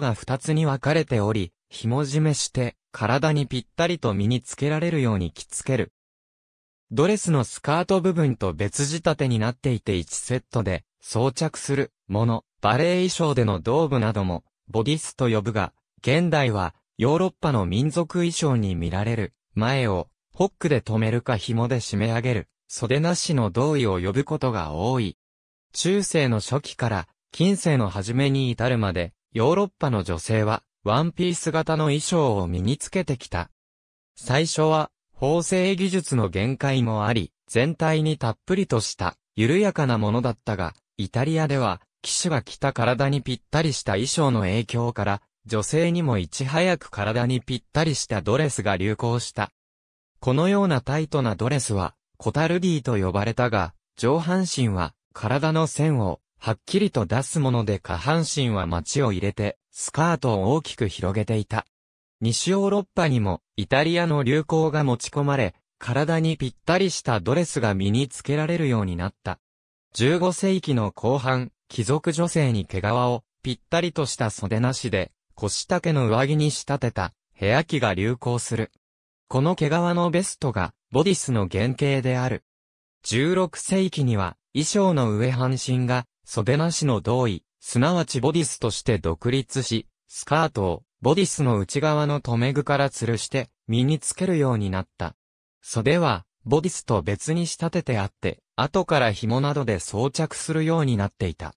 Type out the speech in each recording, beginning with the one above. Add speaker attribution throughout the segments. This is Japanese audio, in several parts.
Speaker 1: が二つに分かれており、紐締めして体にぴったりと身につけられるように着付ける。ドレスのスカート部分と別仕立てになっていて1セットで装着するもの、バレエ衣装での道具などもボディスと呼ぶが、現代はヨーロッパの民族衣装に見られる前をホックで留めるか紐で締め上げる袖なしの同意を呼ぶことが多い。中世の初期から近世の初めに至るまでヨーロッパの女性は、ワンピース型の衣装を身につけてきた。最初は、縫製技術の限界もあり、全体にたっぷりとした、緩やかなものだったが、イタリアでは、騎手が着た体にぴったりした衣装の影響から、女性にもいち早く体にぴったりしたドレスが流行した。このようなタイトなドレスは、コタルディと呼ばれたが、上半身は、体の線を、はっきりと出すもので下半身は街を入れて、スカートを大きく広げていた。西ヨーロッパにも、イタリアの流行が持ち込まれ、体にぴったりしたドレスが身につけられるようになった。15世紀の後半、貴族女性に毛皮を、ぴったりとした袖なしで、腰丈の上着に仕立てた、部屋着が流行する。この毛皮のベストが、ボディスの原型である。16世紀には、衣装の上半身が、袖なしの同意、すなわちボディスとして独立し、スカートを、ボディスの内側の留め具から吊るして、身につけるようになった。袖は、ボディスと別に仕立ててあって、後から紐などで装着するようになっていた。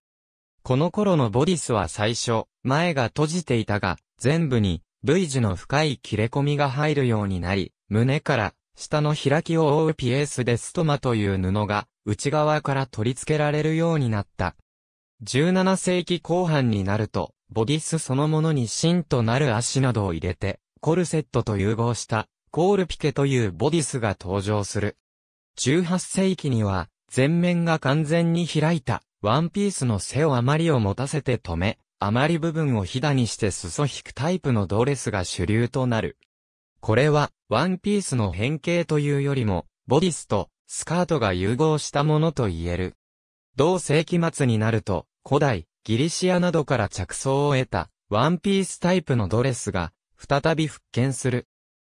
Speaker 1: この頃のボディスは最初、前が閉じていたが、全部に、V 字の深い切れ込みが入るようになり、胸から下の開きを覆うピエースでストマという布が内側から取り付けられるようになった。17世紀後半になると、ボディスそのものに芯となる足などを入れて、コルセットと融合した、コールピケというボディスが登場する。18世紀には、前面が完全に開いた、ワンピースの背を余りを持たせて止め、余り部分をひだにして裾引くタイプのドレスが主流となる。これは、ワンピースの変形というよりも、ボディスと、スカートが融合したものと言える。同世紀末になると、古代、ギリシアなどから着想を得た、ワンピースタイプのドレスが、再び復権する。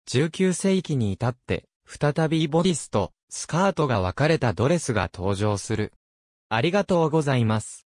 Speaker 1: 19世紀に至って、再びボディスと、スカートが分かれたドレスが登場する。ありがとうございます。